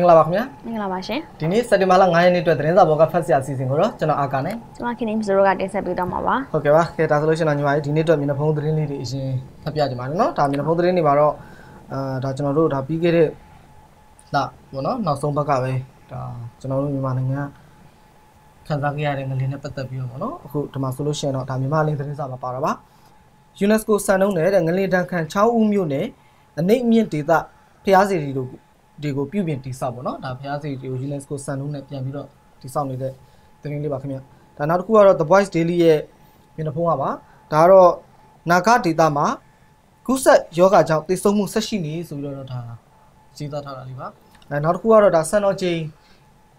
င်္ဂလာပါခင်ဗျာမင်္ဂလာပါရှင်ဒီနေ့စက်တင်ဘာလ9ရက်နေ့အတွက်သတင်းစာဘောကဖတ်ဆရာအစီအစဉ်ကိုတော့ကျွန်တော်အာကာနဲ့ကျွန်မခင်နေဇိုရိုကတင်ဆက်ပေးတော့မှာပါဟုတ်ကဲ့ပါခဲဒါဆိုလို့ရှိရင်ညီမလေးဒီနေ့အတွက်မျက်နှာဖုံးသတင်းလေးတွေအရင်ဖတ်ပြကြပါမယ်နော်ဒါမျက်နှာဖုံးသတင်းတွေမှာတော့အာဒါကျွန်တော်တို့ဒါပြီးခဲ့တဲ့လပေါ့နော်နောက်ဆုံးဘက်ကပဲဒါကျွန်တော်တို့မြန်မာနိုင်ငံခံစားခဲ့ရတဲ့ငလင်းနဲ့ပတ်သက်ပြီးတော့ပေါ့နော်အခုဒီမှာဆိုလို့ရှိရင်တော့ဒါမြန်မာလင်းသတင်းစာမှာပါတော့ပါ UNESCO စံနှုန်းနဲ့ငလင်းတန်ခန်6ဦးမြို့နယ်အနိမ့်မြင့်ဒေသဖျားစီတီတို့တွေကိုပြုပြင်တိဆောက်ပေါ့နော်ဒါဘုရားစီတွေကို UNESCO စံနှုန်းနဲ့ပြန်ပြီးတော့တိဆောက်နေတဲ့သတင်းလေးပါခင်ဗျဒါနောက်တစ်ခုကတော့ The Voice Daily ရဲ့မျက်နှာဖုံးကပါဒါကတော့နာဂဒေတာမှာကုဆက်ယောဂကြောင့်သိဆုံးမှုဆက်ရှိနေဆိုပြီးတော့ဒါရေးသားထားတာလေးပါအဲနောက်တစ်ခုကတော့ဒါဆန်တော်ချိန်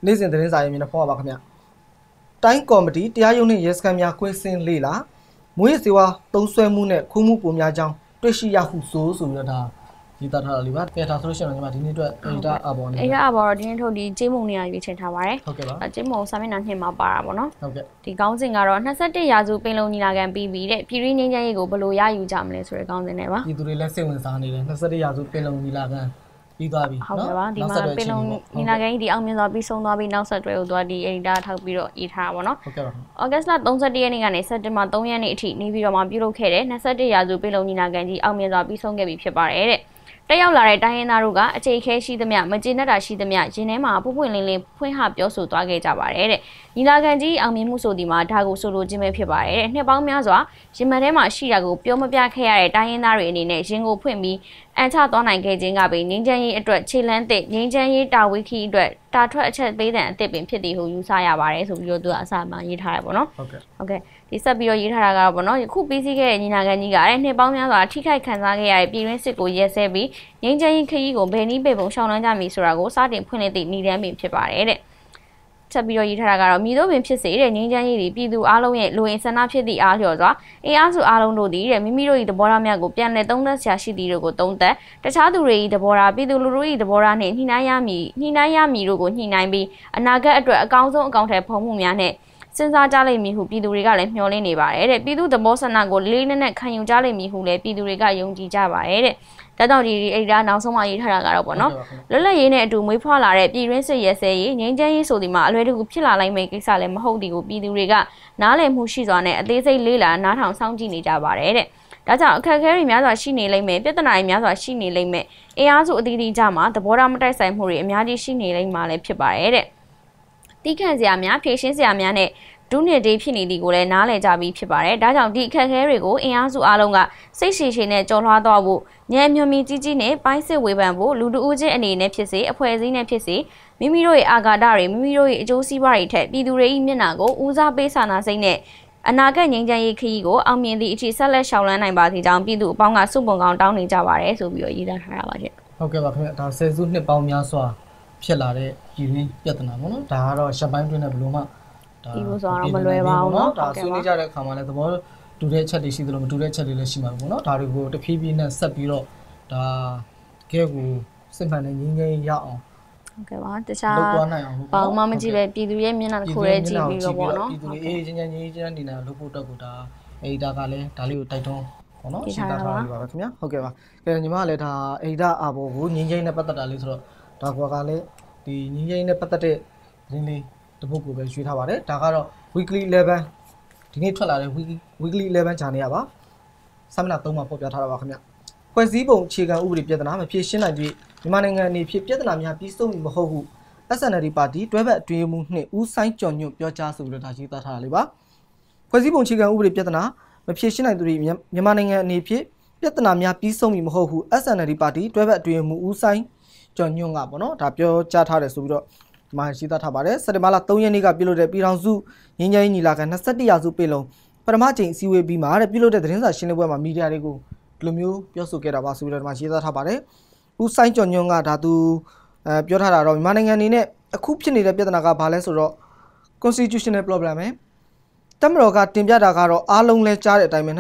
နေ့စဉ်သတင်းစာရေးမျက်နှာဖုံးပါခင်ဗျတိုင်းကော်မတီတရားရုံးနဲ့ရဲစခန်းများကွင်းစင်းလေလာမွေးစေဝါတုံးဆွဲမှုနဲ့ခုမှုပုံများကြောင်းတွေ့ရှိရဟုဆိုဆိုပြီးတော့ဒါရေးသားထားတာလေးပါကဲဒါဆိုလို့ရှိရင်ညီမဒီနေ့အတွက် editor အပေါ်နေ editor အပေါ်တော့ဒီနေ့ထုတ်ဒီကျေးမုံနေရာရွေးချယ်ထားပါတယ်ဟုတ်ကဲ့ပါကျေးမုံစာမျက်နှာနှစ်မှာပါတာပေါ့နော်ဟုတ်ကဲ့ဒီကောင်းစဉ်ကတော့21ရာစုပင်လုံညီလာခံပြီးပြီးတဲ့ပြည်ရင်းငင်းချမ်းရေးကိုဘယ်လိုရယူကြမလဲဆိုတဲ့ကောင်းစဉ်နဲ့ပါပြည်သူတွေလည်းစိတ်ဝင်စားနေတယ်21ရာစုပင်လုံညီလာခံပြီးသွားပြီเนาะဟုတ်ကဲ့ပါဒီမှာပင်လုံးနီလာကိုင်းဒီအောင်မြင်စွာပြီးဆုံးသွားပြီးနောက်ဆက်တွဲကိုသွားဒီ editor ထောက်ပြီးတော့ရေးထားပါဘောเนาะဟုတ်ကဲ့ပါဩဂတ်လ31ရက်နေ့ကနေစက်တင်ဘာ3ရက်နေ့အထိနေပြီးတော့မှပြုလုပ်ခဲ့တဲ့21ရာစုပင်လုံးညီလာကိုင်းဒီအောင်မြင်စွာပြီးဆုံးခဲ့ပြီဖြစ်ပါတယ်တဲ့တက်ရောက်လာတဲ့တိုင်းရင်းသားတို့ကအခြေခဲရှိသမျှမကျေနပ်တာရှိသမျှရင်ထဲမှာပွပွင့်လင်းလင်းဖွင့်ဟပြောဆိုသွားခဲ့ကြပါတယ်တဲ့ညီလာခံကြီးအောင်မြင်မှုဆိုဒီမှာဒါကိုဆိုလိုခြင်းပဲဖြစ်ပါတယ်တဲ့နှစ်ပေါင်းများစွာရင်မထဲမှာရှိတာကိုပြောမပြခဲ့ရတဲ့တိုင်းရင်းသားတွေအနေနဲ့ရင်ကိုဖွင့်ပြီးအံချသွားနိုင်ခဲ့ခြင်းကပင်ငင်းချမ်းရေးအတွက်ခြေလန်းသည့်ငင်းချမ်းရေးတာဝိခီအတွက်တာထွက်အချက်ပေးတဲ့အသစ်ပင်ဖြစ်သည်ဟုယူဆရပါတယ်ဆိုပြီးတော့သူကအစမှရေးထားတယ်ပေါ့နော်ဟုတ်ကဲ့ဟုတ်ကဲ့ဒီဆက်ပြီးတော့ရေးထားတာကတော့ပေါ့နော်ခုပြီးစီးခဲ့တဲ့ညီနာခံကြီးကတဲ့နှစ်ပေါင်းများစွာထိခိုက်ခံစားခဲ့ရတဲ့ပြည်တွင်းစစ်ကိုရက်စဲပြီးငင်းချမ်းရေးခရီးကိုဘယ်နည်းဘယ်ပုံရှောင်လန်းကြမည်ဆိုတာကိုစတင်ဖွင့်လှစ်သည့်ဤတန်းပင်ဖြစ်ပါတယ်တဲ့ထပ်ပြီးတော့ရေးထားတာကတော့မိတို့ပင်ဖြစ်စေတဲ့ငြိမ်းချမ်းရေးတွေပြည်သူအလုံးရဲ့လူဝင်ဆန္ဒဖြစ်သည့်အားလျော်စွာအင်အားစုအလုံးတို့သည်တဲ့မိမိတို့၏သဘောထားများကိုပြန်လည်သုံးသပ်ဆရာရှိသည်တို့ကိုသုံးသပ်တခြားသူတွေ၏သဘောထားပြည်သူလူထု၏သဘောထားနှင့်ညှိနှိုင်းရမည်ညှိနှိုင်းရမည်တို့ကိုညှိနှိုင်းပြီးအနာဂတ်အတွက်အကောင်းဆုံးအကောင့်ထဲဖုံးမှုများနဲ့စဉ်းစားကြလိမ့်မည်ဟုပြည်သူတွေကလည်းမျှော်လင့်နေပါတယ်တဲ့ပြည်သူသဘောဆန္ဒကိုလေးနက်နက်ခံယူကြလိမ့်မည်ဟုလည်းပြည်သူတွေကယုံကြည်ကြပါတယ်တဲ့ဒါကြောင့်ဒီဒီအဲ့ဒါနောက်ဆုံးမှရေးထားတာကတော့ပေါ့နော်လွတ်လပ်ရေးနဲ့အတူမွေးဖွားလာတဲ့ပြည်ရင်းစစ်ရဲစဲရေးငြိမ်းချမ်းရေးဆိုဒီမှာအလွယ်တကူဖြစ်လာနိုင်မယ့်ကိစ္စလည်းမဟုတ်ဒီကိုပြည်သူတွေကနားလည်မှုရှိစွာနဲ့အသေးစိတ်လေးလာနားထောင်စောင့်ကြည့်နေကြပါတယ်တဲ့ဒါကြောင့်အခက်အခဲတွေများစွာရှိနေလိမ့်မယ်ပြဿနာတွေများစွာရှိနေလိမ့်မယ်အင်အားစုအသီးသီးကြမှာသဘောထားမတိုက်ဆိုင်မှုတွေအများကြီးရှိနေလိမ့်မှာလည်းဖြစ်ပါတယ်တဲ့တိခန့်စရာများဖြည့်ရှင်းစရာများနဲ့ဒုနစ်ဒေးဖြစ်နေသည်ကိုလည်းနားလည်ကြပြီးဖြစ်ပါတယ်။ဒါကြောင့်ဒီအခက်အခဲတွေကိုအင်အားစုအလုံးကစိတ်ရှည်ရှည်နဲ့ကြော်လွှားသွားဖို့ညံမြုံမီကြီးကြီးနဲ့ပိုင်းစစ်ဝေဖန်ဖို့လူတဦးချင်းအနေနဲ့ဖြစ်စေအဖွဲ့အစည်းနဲ့ဖြစ်စေမိမိတို့ရဲ့အာဃာတတွေမိမိတို့ရဲ့အကျိုးစီးပွားတွေထက်ပြည်သူတွေ၏မျက်နှာကိုဦးစားပေးစာနာစိတ်နဲ့အနာဂတ်ငြိမ်းချမ်းရေးခရီးကိုအောင်မြင်သည့်အထိဆက်လက်ရှောင်လန်းနိုင်ပါသည်ကြောင့်ပြည်သူအပေါင်းကစုပုံကောင်တောင်းနေကြပါတယ်ဆိုပြီးတော့ရေးသားထားတာပါရှင်။ဟုတ်ကဲ့ပါခင်ဗျာဒါဆယ်စုနှစ်ပေါင်းများစွာဖြစ်လာတဲ့ပြည်တွင်းပြဿနာပေါ့နော်။ဒါကတော့ရှပိုင်းတွင်းနဲ့ဘယ်လိုမှပြီးဖို့ဆိုတော့မလွယ်ပါဘူးเนาะဒါဆွေးနွေးကြတဲ့အခါမှာလည်းသဘောတူတဲ့အချက်တွေရှိသလိုမတူတဲ့အချက်တွေလည်းရှိမှာပေါ့เนาะဒါတွေကိုတဖြည်းဖြည်းနဲ့ဆက်ပြီးတော့ဒါကဲကိုစစ်မှန်တဲ့ငင်းငင်းရအောင်ဟုတ်ကဲ့ပါတခြားဘာမှမကြည့်ပဲပြည်သူရဲ့မျက်နှာတစ်ခုတည်းကြည့်ပြီးတော့ပေါ့နော်ပြည်သူတွေအေးချမ်းချမ်းငြိမ်းချမ်းနေတာလုပ်ဖို့အတွက်ကိုဒါအေဒါကလည်းဒါလေးကိုတိုက်တွန်းပေါ့နော်ရှင်းတာထားပါပါခင်ဗျာဟုတ်ကဲ့ပါကဲညီမကလည်းဒါအေဒါအဘောကိုငြိမ်းချမ်းနဲ့ပတ်သက်တာလေးဆိုတော့ဒါကွာကလည်းဒီငြိမ်းချမ်းနဲ့ပတ်သက်တဲ့ရင်းလေးတစ်ပုဒ်ကိုပဲရွေးထားပါတယ်ဒါကတော့ weekly 11ဒီနေ့ထွက်လာတဲ့ weekly weekly 11ဂျာနယ်ပါဆမ်မနာ3မှာပေါ်ပြထားတာပါခင်ဗျဖွဲ့စည်းပုံအခြေခံဥပဒေပြဿနာမဖြေရှင်းနိုင်ပြီးမြန်မာနိုင်ငံအနေဖြင့်ပြဿနာများပြီးဆုံးမဟုတ်ဟု SNL ပါတီတွဲဘက်အတွင်းမှုနှင့်ဦးဆိုင်ကြော်ညွန့်ပြောကြားဆိုပြီးတော့ဒါရေးသားထားတာလေးပါဖွဲ့စည်းပုံအခြေခံဥပဒေပြဿနာမဖြေရှင်းနိုင်သူတွေမြန်မာနိုင်ငံအနေဖြင့်ပြဿနာများပြီးဆုံးပြီမဟုတ်ဟု SNL ပါတီတွဲဘက်အတွင်းမှုဦးဆိုင်ကျော်ညွန့်ကပေါ့နော်ဒါပြောကြားထားတယ်ဆိုပြီးတော့ဒီမှာရှိသားထားပါတယ်စက်တင်ဘာလ3ရက်နေ့ကပြုလုပ်တဲ့ပြည်ထောင်စုငင်းကြိုင်းညီလာခံ22ရာစုပြည်လုံးပထမကြိမ်အစည်းအဝေးပြီးမှာတဲ့ပြုလုပ်တဲ့သတင်းစာရှင်းလင်းပွဲမှာမီဒီယာတွေကိုဒီလိုမျိုးပြောဆိုခဲ့တာပါဆိုပြီးတော့ဒီမှာရှိသားထားပါတယ်ဦးဆိုင်ကျော်ညွန့်ကဒါသူအဲပြောထားတာတော့မြန်မာနိုင်ငံအနေနဲ့အခုဖြစ်နေတဲ့ပြဿနာကဘာလဲဆိုတော့ constitutional problem ပဲတမတော်ကတင်ပြတာကတော့အားလုံးလဲကြားတဲ့အတိုင်းပဲ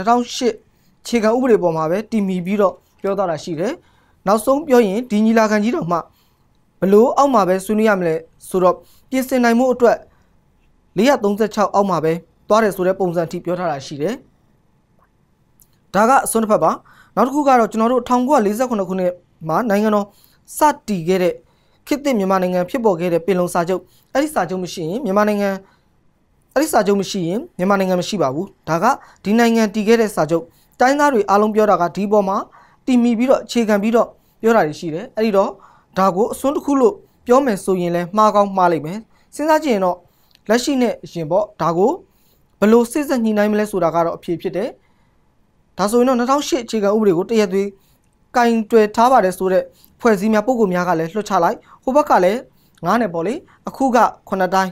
2008ခြေခံဥပဒေပေါ်မှာပဲတည်မီပြီးတော့ပြောသွားတာရှိတယ်။နောက်ဆုံးပြောရင်ဒီညီလာခံကြီးတော့မှဘလို့အောက်မှာပဲဆွေးနွေးရမလဲဆိုတော့ပြင်ဆင်နိုင်မှုအတွက်436အောက်မှာပဲသွားတယ်ဆိုတဲ့ပုံစံအထိပြောထားတာရှိတယ်။ဒါကအစွန်းတစ်ဖက်ပါ။နောက်တစ်ခုကတော့ကျွန်တော်တို့1948ခုနှစ်မှာနိုင်ငံတော်စတည်ခဲ့တဲ့ခေတ်သစ်မြန်မာနိုင်ငံဖြစ်ပေါ်ခဲ့တဲ့ပင်လုံစာချုပ်အဲ့ဒီစာချုပ်မရှိရင်မြန်မာနိုင်ငံအဲ့ဒီစာချုပ်မရှိရင်မြန်မာနိုင်ငံမရှိပါဘူး။ဒါကဒီနိုင်ငံတည်ခဲ့တဲ့စာချုပ်တိုင်းသားတွေအားလုံးပြောတာကဒီပေါ်မှာတည်မီပြီးတော့အခြေခံပြီးတော့ပြောတာတွေရှိတယ်။အဲ့ဒီတော့ဒါကိုအစွန်းတစ်ခုလို့ပြောမယ်ဆိုရင်လည်းမှားကောင်းမှားလိုက်မယ်စဉ်းစားကြည့်ရင်တော့လက်ရှိနဲ့အရင်ပေါ့ဒါကိုဘလို့စစ်စစ်ညှိနှိုင်းမလဲဆိုတာကတော့အဖြေဖြစ်တယ်ဒါဆိုရင်တော့2008အခြေခံဥပဒေကိုတရက်သွေးကင်တွယ်ထားပါတယ်ဆိုတော့ဖွဲ့စည်းများပုံကူများကလည်းလွှတ်ချလိုက်ဟိုဘက်ကလည်းငားနယ်ပေါ့လေအခုကခုနှစ်တိုင်း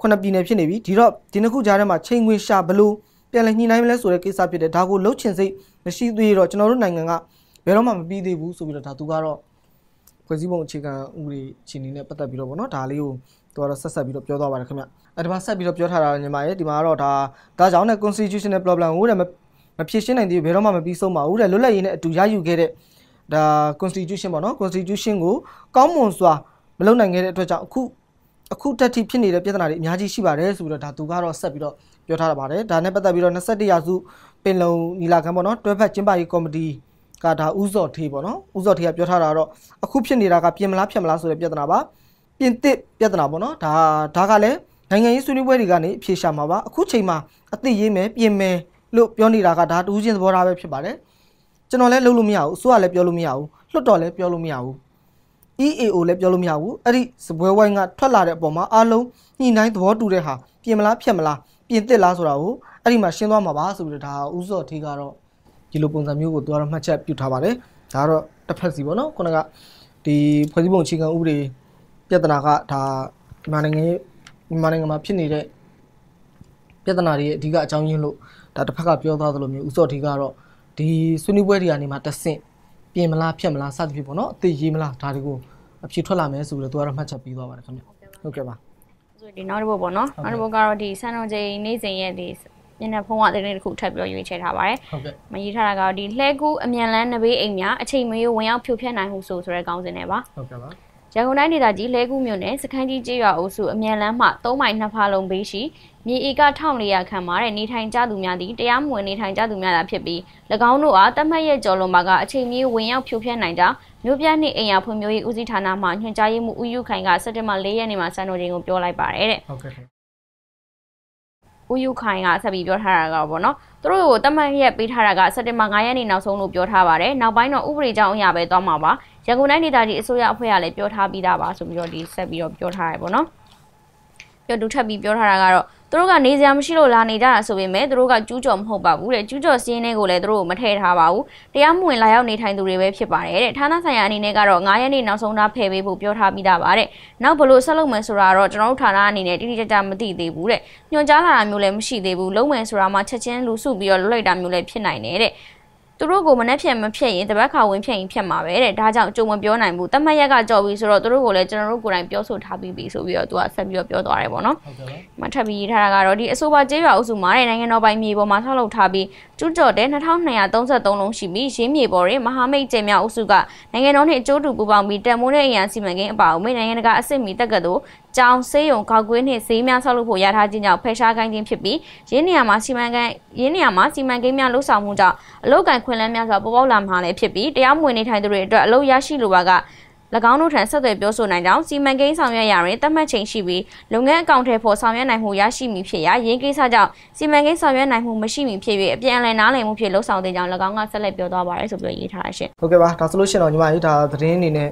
ခုနှစ်ပြည်နယ်ဖြစ်နေပြီဒီတော့ဒီနှစ်ခုကြားထဲမှာချိန်ခွင်ရှာဘလို့ပြန်လည်ညှိနှိုင်းမလဲဆိုတဲ့ကိစ္စဖြစ်တယ်ဒါကိုလှုပ်ချင်စိတ်မရှိသေးတော့ကျွန်တော်တို့နိုင်ငံကဘယ်တော့မှမပြီးသေးဘူးဆိုပြီးတော့ဒါသူကတော့ဖွဲ့စည်းပုံအခြေခံဥပဒေအခြေအနေနဲ့ပတ်သက်ပြီးတော့ဗောနော်ဒါလေးကိုသူကတော့ဆက်ဆက်ပြီးတော့ပြောသွားပါတယ်ခင်ဗျအဲ့ဒီမှာဆက်ပြီးတော့ပြောထားတာညီမရဲ့ဒီမှာကတော့ဒါဒါကြောင့်ね constitutional problem ကိုတဲ့မဖြစ်ရှင်းနိုင်သေးဘယ်တော့မှမပြီးဆုံးပါဘူးတဲ့လွတ်လပ်ရေးနဲ့အတူရယူခဲ့တဲ့ဒါ constitution ပေါ့နော် constitution ကိုကောင်းမွန်စွာမလုပ်နိုင်ခဲ့တဲ့အတွက်ကြောင့်အခုအခုတက်ထိဖြစ်နေတဲ့ပြဿနာတွေအများကြီးရှိပါတယ်ဆိုပြီးတော့ဒါသူကတော့ဆက်ပြီးတော့ပြောထားတာပါတယ်ဒါနဲ့ပတ်သက်ပြီးတော့21ရာစုပင်လုံညီလာခံပေါ့နော်တွဲဖက်ကျင်းပရေးကော်မတီကဒါဥဇော်ထေးပေါ့နော်ဥဇော်ထေးကပြောထားတာတော့အခုဖြစ်နေတာကပြင်မလားဖြစ်မလားဆိုတဲ့ပြဿနာပါပြင်သစ်ပြဿနာပေါ့နော်ဒါဒါကလည်းနိုင်ငံရေးဆွေးနွေးပွဲတွေကနေအဖြေရှာမှာပါအခုချိန်မှာအသိရေးမယ်ပြင်မယ်လို့ပြောနေတာကဒါတူးချင်းသဘောထားပဲဖြစ်ပါတယ်ကျွန်တော်လည်းလုပ်လို့မရဘူးအစိုးရလည်းပြောလို့မရဘူးလွှတ်တော်လည်းပြောလို့မရဘူး EAO လည်းပြောလို့မရဘူးအဲ့ဒီစပွဲဝိုင်းကထွက်လာတဲ့အပေါ်မှာအားလုံးညှိနှိုင်းသဘောတူတဲ့ဟာပြင်မလားဖြစ်မလားပြင်သစ်လားဆိုတာကိုအဲ့ဒီမှာရှင်းသွားမှာပါဆိုပြီးတော့ဒါဥဇော်ထေးကတော့ဒီလိုပုံစံမျိုးကိုသူကတော့မှတ်ချက်ပြုထားပါတယ်ဒါကတော့တစ်ဖက်စီပေါ့နော်ခုနကဒီဖွဲ့စည်းပုံအခြေခံဥပဒေပြဿနာကဒါမြန်မာနိုင်ငံမြန်မာနိုင်ငံမှာဖြစ်နေတဲ့ပြဿနာတွေအဓိကအကြောင်းရင်းလို့ဒါတစ်ဖက်ကပြောသားသလိုမျိုးဥစော့ထီကတော့ဒီဆွေးနွေးပွဲတွေကနေမှတဆင့်ပြင်မလားဖြတ်မလားစသဖြင့်ပေါ့နော်အသေးရေးမလားဒါတွေကိုအဖြေထွက်လာမယ်ဆိုတော့သူကတော့မှတ်ချက်ပြီးသွားပါတယ်ခင်ဗျဟုတ်ကဲ့ပါဆိုဒီနောက်တစ်ပုတ်ပေါ့နော်နောက်တစ်ပုတ်ကတော့ဒီစံတော်ချိန်နေ့စဉ်ရဲ့ဒီမျက်နှာဖုံးကသတင်းတစ်ခုထပ်ပြီးတော့ရွေးချယ်ထားပါတယ်ဟုတ်ကဲ့မရေးထားတာကတော့ဒီလှဲကူးအမြန်လန်းနဘေးအိမ်များအချိန်မရွေးဝင်ရောက်ဖြိုဖျက်နိုင်မှုဆိုဆိုတဲ့ခေါင်းစဉ်နဲ့ပါဟုတ်ကဲ့ပါရန်ကုန်တိုင်းဒေသကြီးလဲကူးမြို့နယ်စခန်းကြီးကျေးရွာအုပ်စုအမြန်လန်းမှ၃မိုင်၂ဖာလုံးဘေးရှိမြေဧက1400ခန့်မှာတဲ့နေထိုင်ကြသူများသည်တရားမဝင်နေထိုင်ကြသူများသာဖြစ်ပြီး၎င်းတို့အားတတ်မှတ်ရဲ့ကြော်လွန်ပါကအချိန်မီဝင်ရောက်ဖြိုဖျက်နိုင်ကြောင်းမြို့ပြနှင့်အိမ်ယာဖွံ့ဖြိုးရေးဦးစီးဌာနမှညွှန်ကြားရေးမှူးဦးယုခိုင်ကစက်တင်ဘာ၄ရက်နေ့မှာစံတော်ချိန်ကိုပြောလိုက်ပါတယ်တဲ့ဟုတ်ကဲ့ဦးယူခိုင်ကဆက်ပြီးပြောထားတာကတော့ဗောနော်သူတို့ကိုတမန်ရက်ပေးထားတာကစက်တင်ဘာ9ရက်နေ့နောက်ဆုံးလို့ပြောထားပါတယ်နောက်ပိုင်းတော့ဥပဒေကြောင်းအရာပဲသွားမှာပါရန်ကုန်တိုင်းဒေသကြီးအစိုးရအဖွဲ့ကလည်းပြောထားပြီးသားပါဆိုပြီးတော့ဒီဆက်ပြီးတော့ပြောထားရဗောနော်ပြောတူထပ်ပြီးပြောထားတာကတော့သူတို့ကနေစရာမရှိလို့လာနေကြတာဆိုပေမဲ့သူတို့ကကျူးကျော်မဟုတ်ပါဘူးတဲ့ကျူးကျော်စင်းတွေကိုလည်းသူတို့မထည့်ထားပါဘူးတရားမဝင်လာရောက်နေထိုင်သူတွေပဲဖြစ်ပါတယ်တဲ့ဌာနဆိုင်ရာအနေနဲ့ကတော့9ရက်နေ့နောက်ဆုံးသားဖယ်ပေးဖို့ပြောထားပြီးသားပါတဲ့နောက်ဘလို့ဆက်လုပ်မယ်ဆိုတာတော့ကျွန်တော်တို့ဌာနအနေနဲ့တိတိကျကျမသိသေးဘူးတဲ့ညွှန်ကြားလာတာမျိုးလည်းမရှိသေးဘူးလုံးမယ်ဆိုတာမှချက်ချင်းလူစုပြီးတော့လွှတ်လိုက်တာမျိုးလည်းဖြစ်နိုင်တယ်တဲ့သူတို့ကိုမနှက်ဖြန်မဖြက်ရင်တပတ်ခါဝင်ဖြက်ရင်ဖြက်မှာပဲတဲ့ဒါကြောင့်အကျုံမပြောနိုင်ဘူးတမတ်ရက်ကကြော်ပြီးဆိုတော့သူတို့ကိုလည်းကျွန်တော်တို့ကိုယ်တိုင် ပြောဆိုထားပြီးပြီဆိုပြီးတော့သူကဆက်ပြီးတော့ပြောသွားတယ်ပေါ့နော်ဟုတ်ကဲ့မထပ်ပြီးရေးထားတာကတော့ဒီအဆိုပါကျေးရွာအုပ်စုမှာတဲ့နိုင်ငံတော်ပိုင်မြေပေါ်မှာဆောက်လုပ်ထားပြီးကျူးကျော်တဲ့2233လုံးရှိပြီးရင်းမြေပေါ်တွင်မဟာမိတ်ကျေမြောက်အုပ်စုကနိုင်ငံတော်နှင့်အကျိုးတူပူးပေါင်းပြီးတန်မိုးတဲ့အရာစီမံကိန်းအပါအဝင်နိုင်ငံတကာအစ်စ်မီတက်ကသို့ကျောင်းဆေးရုံကောက်ကွင်းနှင့်ဈေးများဆောက်လုပ်ဖို့ရထားခြင်းကြောင့်ဖယ်ရှားခိုင်းခြင်းဖြစ်ပြီးရင်းနေရာမှာစီမံကိန်းရင်းနေရာမှာစီမံကိန်းများလှုပ်ဆောင်မှုကြောင့်အလုတ်ကန်ခွင့်လန်းများစွာပေါ်ပေါက်လာမှာလည်းဖြစ်ပြီးတရားမဝင်နေထိုင်သူတွေအတွက်အလုတ်ရရှိလိုပါက၎င်းတို့ထံဆက်သွယ်ပြောဆိုနိုင်ကြောင်းစီမံကိန်းဆောင်ရွက်ရာတွင်သတ်မှတ်ချိန်ရှိပြီးလုပ်ငန်းအကောင့်ထဲပေါ်ဆောင်ရွက်နိုင်မှုရရှိမည်ဖြစ်ရာရင်းကိစ္စကြောင့်စီမံကိန်းဆောင်ရွက်နိုင်မှုမရှိမည်ဖြစ်၍အပြန်အလှန်နားလည်မှုဖြင့်လှုပ်ဆောင်တဲ့ကြောင်း၎င်းကဆက်လက်ပြောသွားပါတယ်ဆိုပြီးရေးထားရှင်။ဟုတ်ကဲ့ပါဒါဆိုလို့ရှိရင်တော့ညီမလေးဒါသတင်းအနေနဲ့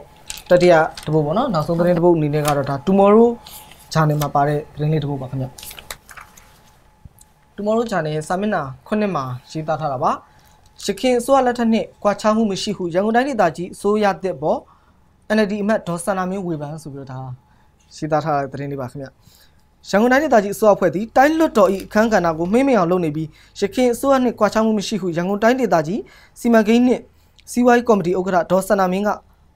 တတိယတပုတ်ပေါ့နော်နောက်ဆုံးသတင်းတပုတ်အနေနဲ့ကတော့ဒါ tomorrow channel မှာပါတဲ့သတင်းလေးတပုတ်ပါခင်ဗျ tomorrow channel စာမျက်နှာခုနှစ်မှာရေးသားထားတာပါရခိုင်အစိုးရလက်ထက်နှစ်ကွာခြားမှုမရှိဟုရန်ကုန်တိုင်းဒေသကြီးအစိုးရတက်ပေါ် NLD အမတ်ဒေါ်စန္ဒာမျိုးဝေဖန်ဆိုပြီးတော့ဒါရေးသားထားတဲ့သတင်းလေးပါခင်ဗျရန်ကုန်တိုင်းဒေသကြီးအစိုးရအဖွဲ့သည်တိုင်းလွတ်တော်၏အခမ်းကဏ္ဍကိုမှိမ့်မိအောင်လုပ်နေပြီးရခိုင်အစိုးရနှင့်ကွာခြားမှုမရှိဟုရန်ကုန်တိုင်းဒေသကြီးစီမံကိန်းနှင့်စီးပွားရေးကော်မတီဥက္ကဋ္ဌဒေါ်စန္ဒာမင်းက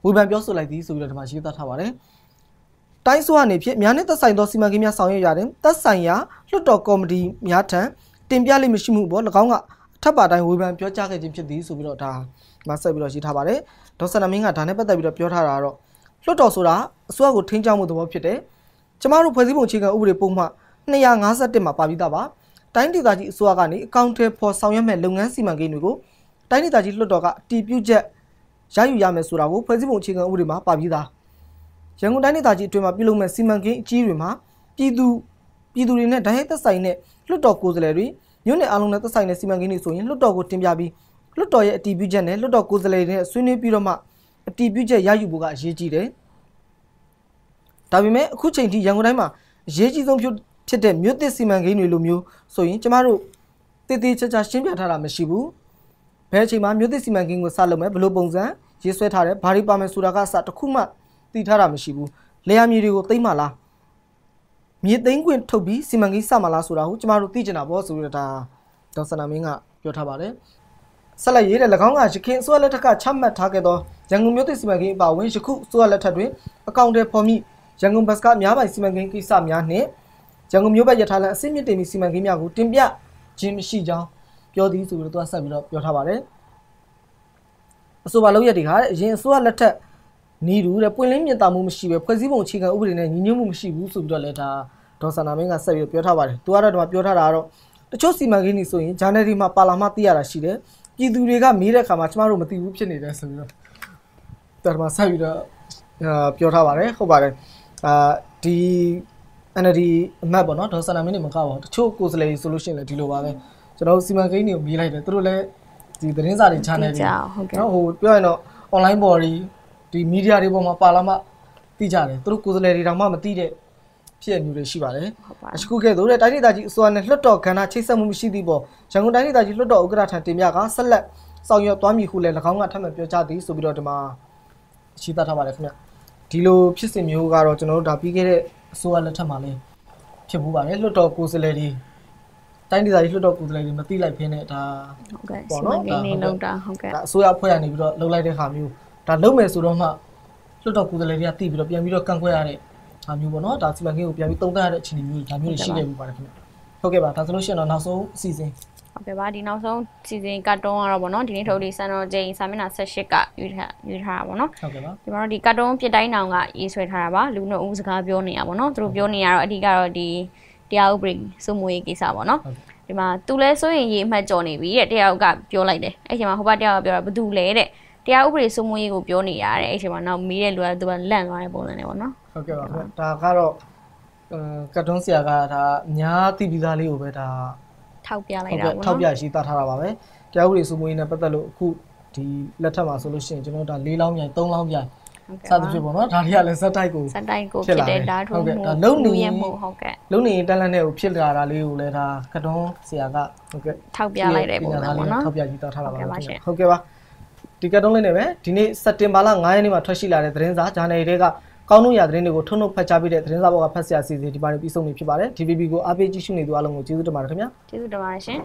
ဝေဖန်ပြောဆိုလိုက်သည်ဆိုပြီးတော့ဒီမှာရေးသားထားပါတယ်။တိုင်းဆိုကနေဖြစ်များနဲ့သက်ဆိုင်သောစီမံကိန်းများဆောင်ရွက်ရတဲ့သက်ဆိုင်ရာလွှတ်တော်ကော်မတီများထံတင်ပြလိမ့်မရှိမှုပေါ်၎င်းကအထက်ပါတိုင်းဝေဖန်ပြောကြားခဲ့ခြင်းဖြစ်သည်ဆိုပြီးတော့ဒါမှာဆက်ပြီးတော့ရေးထားပါတယ်။ဒေါက်ဆန်နမင်းကဒါနဲ့ပတ်သက်ပြီးတော့ပြောထားတာကတော့လွှတ်တော်ဆိုတာအစိုးရကိုထိန်းချောင်းမှုသဘောဖြစ်တယ်။ကျမတို့ဖွဲ့စည်းပုံအခြေခံဥပဒေပုံမှ251မှာပါပြီးသားပါ။တိုင်းဒေသကြီးအစိုးရကနေအကောင့်တွေပေါ်ဆောင်ရွက်မဲ့လုပ်ငန်းစီမံကိန်းတွေကိုတိုင်းဒေသကြီးလွှတ်တော်ကအတည်ပြုချက်ရယူရမယ်ဆိုတာကိုဖွဲ့စည်းပုံအခြေခံဥပဒေမှာပါပြီးသားရန်ကုန်တိုင်းဒေသကြီးအတွင်းမှာပြုလုပ်မဲ့စီမံကိန်းအကြီးတွေမှာပြည်သူပြည်သူတွေနဲ့တိုင်းသက်ဆိုင်တဲ့လွှတ်တော်ကိုယ်စားလှယ်တွေမြို့နယ်အလုံးနဲ့သက်ဆိုင်တဲ့စီမံကိန်းတွေဆိုရင်လွှတ်တော်ကိုတင်ပြပြီးလွှတ်တော်ရဲ့အတည်ပြုချက်နဲ့လွှတ်တော်ကိုယ်စားလှယ်တွေနဲ့ဆွေးနွေးပြီးတော့မှအတည်ပြုချက်ရယူဖို့ကအရေးကြီးတယ်။ဒါပေမဲ့အခုချိန်ထိရန်ကုန်တိုင်းမှာအရေးကြီးဆုံးဖြစ်တဲ့မြို့သစ်စီမံကိန်းတွေလိုမျိုးဆိုရင်ကျမတို့တည်တည်ချာချာရှင်းပြထားတာမရှိဘူး။ဘယ်အချိန်မှာမြို့သစ်စီမံကိန်းကိုစလုပ်မယ်ဘယ်လိုပုံစံရေးဆွဲထားတယ်ဘာတွေပါမယ်ဆိုတာကစတခုမှသိထားတာမရှိဘူးလေယာမြေတွေကိုသိမ့်မှလားမြေသိမ်းခွင့်ထုတ်ပြီးစီမံကိန်းစမှလားဆိုတာကိုကျမတို့သိကြတာပေါ့ဆိုတော့ဒါဒေါက်ဆနာမင်းကပြောထားပါတယ်ဆက်လက်ရေးတဲ့၎င်းကရခိုင်အစိုးရလက်ထက်ကချမှတ်ထားခဲ့သောရန်ကုန်မြို့သစ်စီမံကိန်းအပါအဝင်ယခုအစိုးရလက်ထက်တွင်အကောင့်တွေဖော်မိရန်ကုန်ဘတ်စ်ကအများပိုင်စီမံကိန်းကိစ္စများနှင့်ရန်ကုန်မြို့ပတ်ရထားလမ်းအစစ်မြစ်တင်ပြီးစီမံကိန်းများကိုတင်ပြခြင်းမရှိကြောင်းပြောသည်ဆိုပြီးတော့သူကဆက်ပြီးတော့ပြောထားပါတယ်အဆိုပါလောက်ရတွေကအရင်အစိုးရလက်ထက်နီးတူတဲ့ပွင့်လင်းမြင်သာမှုမရှိပဲဖွဲ့စည်းပုံအခြေခံဥပဒေနဲ့ညီညွတ်မှုမရှိဘူးဆိုပြီးတော့လည်းဒါဒေါ်ဆန္ဒမင်းကဆက်ပြီးပြောထားပါတယ်သူကတော့ဒီမှာပြောထားတာကတော့တချို့စီမံကိန်းတွေဆိုရင်ဂျာနယ်ဒီမှာပါလာမှသိရတာရှိတယ်ပြည်သူတွေကမေးတဲ့အခါမှာကျမတို့မသိဘူးဖြစ်နေတယ်ဆိုပြီးတော့ဒါမှဆက်ပြီးတော့ပြောထားပါတယ်ဟုတ်ပါတယ်အာဒီ NLD အမတ်ပေါ့နော်ဒေါ်ဆန္ဒမင်းတွေမကပါဘူးတချို့ကိုယ်စားလှယ်ဆိုလို့ရှိရင်လည်းဒီလိုပါပဲကျွန်တော်တို့စီမံကိန်းတွေကိုမေးလိုက်တယ်သူတို့လည်းဒီသတင်းစာတွေ channel တွေနော်ဟိုပြောရင်တော့ online ပေါ်ဒီဒီ media တွေပေါ်မှာပါလာမှသိကြတယ်သူတို့ကိုယ်စားလှယ်တွေတောင်မှမသိတဲ့ဖြစ်မျိုးတွေရှိပါတယ်။အခုကဲ့သို့တဲ့တိုင်းဒေသကြီးအစိုးရနဲ့လွှတ်တော်ကဏ္ဍချိတ်ဆက်မှုမရှိသည့်ပေါ်ရန်ကုန်တိုင်းဒေသကြီးလွှတ်တော်ဥက္ကဋ္ဌထံတင်ပြကဆက်လက်ဆောင်ရွက်သွားမည်ဟုလည်း၎င်းကထပ်မံပြောကြားသည်ဆိုပြီးတော့ဒီမှာရှိသထားပါတယ်ခင်ဗျ။ဒီလိုဖြစ်စဉ်မျိုးကတော့ကျွန်တော်တို့ဒါပြီးခဲ့တဲ့အစိုးရလက်ထက်မှာလည်းဖြစ်မှုပါတယ်လွှတ်တော်ကိုယ်စားလှယ်တွေတိုင်းဒေသကြီးလွှတ်တော်ကိုယ်စားလှယ်တွေမသိလိုက်ဖင်းနဲ့ဒါဟုတ်ကဲ့ပေါ့နော်ဒါနေလောက်တာဟုတ်ကဲ့ဒါအစိုးရအဖွဲ့ကနေပြီးတော့လှုပ်လိုက်တဲ့ခါမျိုးဒါလုံမယ်ဆိုတော့မှလွှတ်တော်ကိုယ်စားလှယ်တွေကသိပြီးတော့ပြန်ပြီးတော့ကန့်ကွက်ရတဲ့ဒါမျိုးပေါ့နော်ဒါစီမံကိန်းကိုပြန်ပြီးသုံးသပ်ရတဲ့အခြေအနေမျိုးဒါမျိုးတွေရှိခဲ့မှုပါတယ်ခင်ဗျဟုတ်ကဲ့ပါဒါဆိုလို့ရှိရင်တော့နောက်ဆုံးအစီအစဉ်ဟုတ်ကဲ့ပါဒီနောက်ဆုံးစီစဉ်ကတ်တုန်းကတော့ဗောနော်ဒီနေ့ထုတ်လေးစံတော်ချိန်စာမျက်နှာ78ကယူထားယူထားတာဗောနော်ဟုတ်ကဲ့ပါဒီမှာတော့ဒီကတ်တုန်းပြတိုင်းနောင်ကရေးဆွဲထားတာပါလူနှုတ်ဦးစကားပြောနေတာဗောနော်သူတို့ပြောနေရတော့အဓိကတော့ဒီတရားဥပဒေစိုးမိုးရေးကိစ္စပေါ့နော်ဒီမှာသူလဲစိုးရင်ရေးအမှတ်ကြော်နေပြီတဲ့တရားဥကပြောလိုက်တယ်အဲ့ချိန်မှာဟိုဘက်တရားကပြောတာဘာတူလဲတဲ့တရားဥပဒေစိုးမိုးရေးကိုပြောနေရတယ်အဲ့ချိန်မှာနောက်မီးတဲ့လူကသူကလန့်သွားတဲ့ပုံစံနဲ့ပေါ့နော်ဟုတ်ကဲ့ပါဒါကတော့ကတ်တွန်းဆရာကဒါအများသိပြီးသားလေးကိုပဲဒါထောက်ပြလိုက်တာပေါ့နော်ထောက်ပြရှိတတ်ထားတာပါပဲတရားဥပဒေစိုးမိုးရေးနဲ့ပတ်သက်လို့အခုဒီလက်ထက်မှာဆိုလို့ရှိရင်ကျွန်တော်တို့ဒါ၄လောင်းမြိုင်၃လောင်းမြိုင်စသဖြင့်ပေါ့နော်ဒါတွေကလည်းဇက်တိုက်ကိုဇက်တိုက်ကိုဖြစ်တဲ့ဓာတ်ထုံးမှုလုံနေမှုဟုတ်ကဲ့လုံနေတက်လန့်တဲ့ကိုဖြစ်လာတာလေးကိုလည်းဒါကတုံးဆရာကဟုတ်ကဲ့ထောက်ပြလိုက်တဲ့ပုံစံပေါ့နော်ထောက်ပြကြီးသားထားတာပါဟုတ်ကဲ့ပါဒီကတုံးလေးနဲ့ပဲဒီနေ့စက်တင်ဘာလ9ရက်နေ့မှာထွက်ရှိလာတဲ့သတင်းစာဂျာနယ်တွေကကောင်းနှုတ်ရသတင်းတွေကိုထုတ်နှုတ်ဖတ်ကြားပေးတဲ့သတင်းစာဘောကဖတ်ဆရာစီစဉ်ဒီပါနေပြီးဆုံးနေဖြစ်ပါတယ် DVB ကိုအားပေးကြည့်ရှုနေသူအားလုံးကိုကျေးဇူးတင်ပါတယ်ခင်ဗျာကျေးဇူးတင်ပါတယ်ရှင်